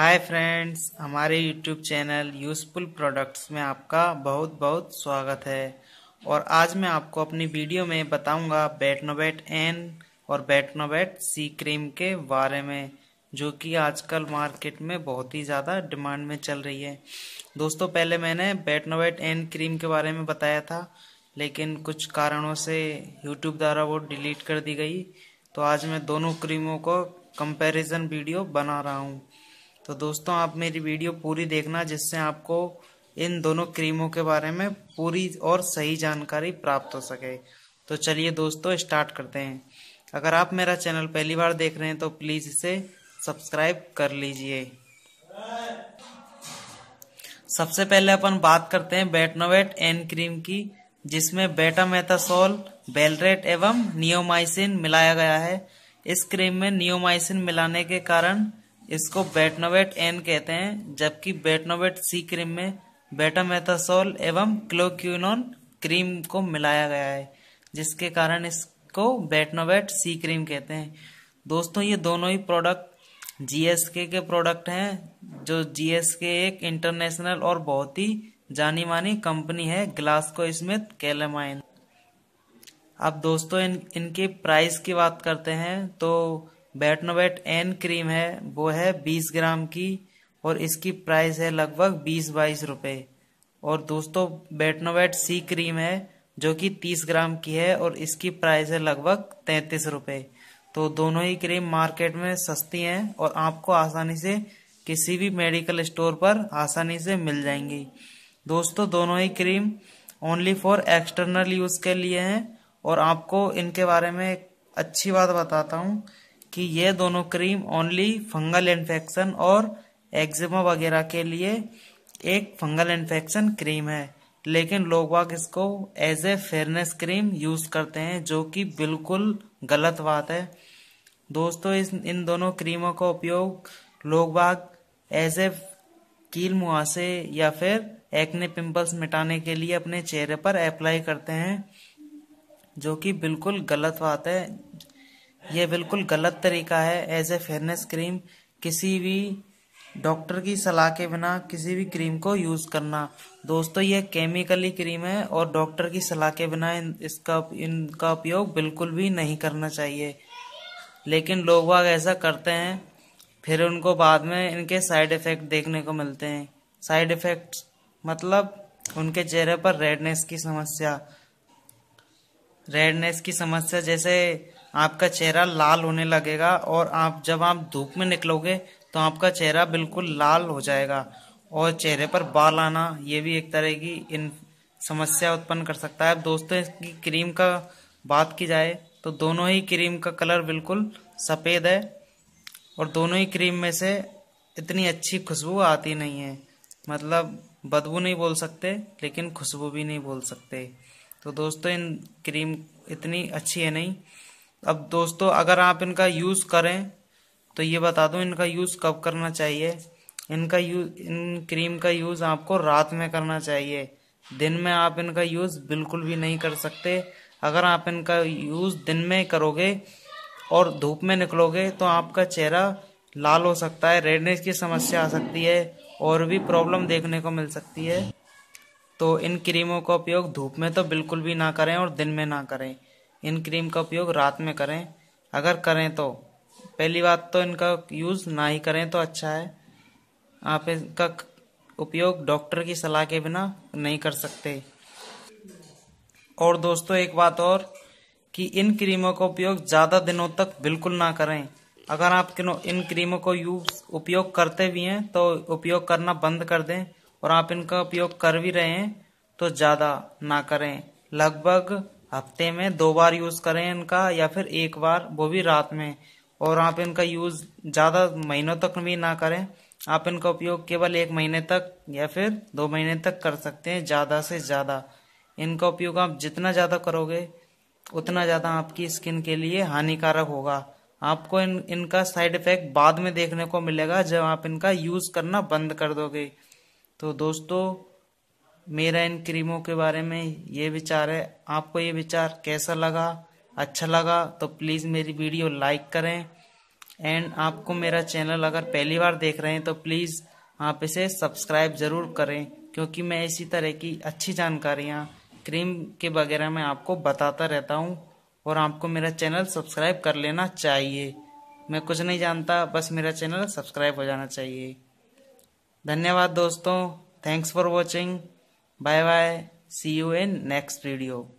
हाय friends हमारे YouTube channel useful products में आपका बहुत बहुत स्वागत है और आज मैं आपको अपनी वीडियो में बताऊंगा बैटनोबैट एन और बैटनोबैट सी क्रीम के बारे में जो कि आजकल मार्केट में बहुत ही ज़्यादा डिमांड में चल रही है दोस्तों पहले मैंने बैटनोबैट एन क्रीम के बारे में बताया था लेकिन कुछ कारणों से यूट्यूब द्वारा वो डिलीट कर दी गई तो आज मैं दोनों क्रीमों को कंपेरिजन वीडियो बना रहा हूँ तो दोस्तों आप मेरी वीडियो पूरी देखना जिससे आपको इन दोनों क्रीमों के बारे में पूरी और सही जानकारी प्राप्त हो सके तो चलिए दोस्तों स्टार्ट करते हैं अगर आप मेरा चैनल पहली बार देख रहे हैं तो प्लीज़ इसे सब्सक्राइब कर लीजिए सबसे पहले अपन बात करते हैं बेटनोवेट एन क्रीम की जिसमें बेटा मेथासोल बेलरेट एवं नियोमाइसिन मिलाया गया है इस क्रीम में नियोमाइसिन मिलाने के कारण इसको बेटनोवेट एन कहते हैं जबकि बेटनोवेट सी क्रीम में बेटामेथासोल एवं क्लोक्यूनोन क्रीम को मिलाया गया है जिसके कारण इसको बेटनोवेट सी क्रीम कहते हैं दोस्तों ये दोनों ही प्रोडक्ट जीएसके के प्रोडक्ट हैं जो जीएसके एक इंटरनेशनल और बहुत ही जानी मानी कंपनी है ग्लास्को स्मिथ कैलेमाइन अब दोस्तों इन इनके प्राइस की बात करते हैं तो बैटनोवेट एन क्रीम है वो है बीस ग्राम की और इसकी प्राइस है लगभग बीस बाईस रुपए और दोस्तों बैटनोवेट सी क्रीम है जो कि तीस ग्राम की है और इसकी प्राइस है लगभग तैंतीस रुपए तो दोनों ही क्रीम मार्केट में सस्ती हैं और आपको आसानी से किसी भी मेडिकल स्टोर पर आसानी से मिल जाएंगी दोस्तों दोनों ही cream only for external use के लिए हैं और आपको इनके बारे में एक अच्छी बात बताता हूँ कि ये दोनों क्रीम ओनली फंगल इन्फेक्शन और एक्जिमा वगैरह के लिए एक फंगल इन्फेक्शन क्रीम है लेकिन लोग बाग इसको as a fairness cream use करते हैं जो कि बिल्कुल गलत बात है दोस्तों इस इन दोनों क्रीमों का उपयोग लोग बाग एज ए कील मुहासे या फिर एक्ने पिंपल्स मिटाने के लिए अपने चेहरे पर अप्लाई करते हैं जो कि बिल्कुल गलत बात है यह बिल्कुल गलत तरीका है एज ए फेयरनेस क्रीम किसी भी डॉक्टर की सलाह के बिना किसी भी क्रीम को यूज़ करना दोस्तों यह केमिकली क्रीम है और डॉक्टर की सलाह के बिना इसका इनका उपयोग बिल्कुल भी नहीं करना चाहिए लेकिन लोग बाग ऐसा करते हैं फिर उनको बाद में इनके साइड इफ़ेक्ट देखने को मिलते हैं साइड इफ़ेक्ट मतलब उनके चेहरे पर रेडनेस की समस्या रेडनेस की समस्या जैसे आपका चेहरा लाल होने लगेगा और आप जब आप धूप में निकलोगे तो आपका चेहरा बिल्कुल लाल हो जाएगा और चेहरे पर बाल आना ये भी एक तरह की इन समस्या उत्पन्न कर सकता है अब दोस्तों इसकी क्रीम का बात की जाए तो दोनों ही क्रीम का कलर बिल्कुल सफ़ेद है और दोनों ही क्रीम में से इतनी अच्छी खुशबू आती नहीं है मतलब बदबू नहीं बोल सकते लेकिन खुशबू भी नहीं बोल सकते तो दोस्तों इन क्रीम इतनी अच्छी है नहीं अब दोस्तों अगर आप इनका यूज़ करें तो ये बता दूं इनका यूज़ कब करना चाहिए इनका यूज इन क्रीम का यूज़ आपको रात में करना चाहिए दिन में आप इनका यूज़ बिल्कुल भी नहीं कर सकते अगर आप इनका यूज़ दिन में करोगे और धूप में निकलोगे तो आपका चेहरा लाल हो सकता है रेडनेस की समस्या आ सकती है और भी प्रॉब्लम देखने को मिल सकती है तो इन क्रीमों का उपयोग धूप में तो बिल्कुल भी ना करें और दिन में ना करें इन क्रीम का उपयोग रात में करें अगर करें तो पहली बात तो इनका यूज़ ना ही करें तो अच्छा है आप इनका उपयोग डॉक्टर की सलाह के बिना नहीं कर सकते और दोस्तों एक बात और कि इन क्रीमों का उपयोग ज़्यादा दिनों तक बिल्कुल ना करें अगर आप इन क्रीमों को यूज उपयोग करते भी हैं तो उपयोग करना बंद कर दें और आप इनका उपयोग कर भी रहे हैं तो ज़्यादा ना करें लगभग हफ्ते में दो बार यूज करें इनका या फिर एक बार वो भी रात में और आप इनका यूज ज़्यादा महीनों तक भी ना करें आप इनका उपयोग केवल एक महीने तक या फिर दो महीने तक कर सकते हैं ज़्यादा से ज़्यादा इनका उपयोग आप जितना ज़्यादा करोगे उतना ज़्यादा आपकी स्किन के लिए हानिकारक होगा आपको इन इनका साइड इफेक्ट बाद में देखने को मिलेगा जब आप इनका यूज़ करना बंद कर दोगे तो दोस्तों मेरा इन क्रीमों के बारे में ये विचार है आपको ये विचार कैसा लगा अच्छा लगा तो प्लीज़ मेरी वीडियो लाइक करें एंड आपको मेरा चैनल अगर पहली बार देख रहे हैं तो प्लीज़ आप इसे सब्सक्राइब ज़रूर करें क्योंकि मैं इसी तरह की अच्छी जानकारियाँ क्रीम के वगैरह में आपको बताता रहता हूँ और आपको मेरा चैनल सब्सक्राइब कर लेना चाहिए मैं कुछ नहीं जानता बस मेरा चैनल सब्सक्राइब हो जाना चाहिए धन्यवाद दोस्तों thanks for watching Bye bye. See you in next video.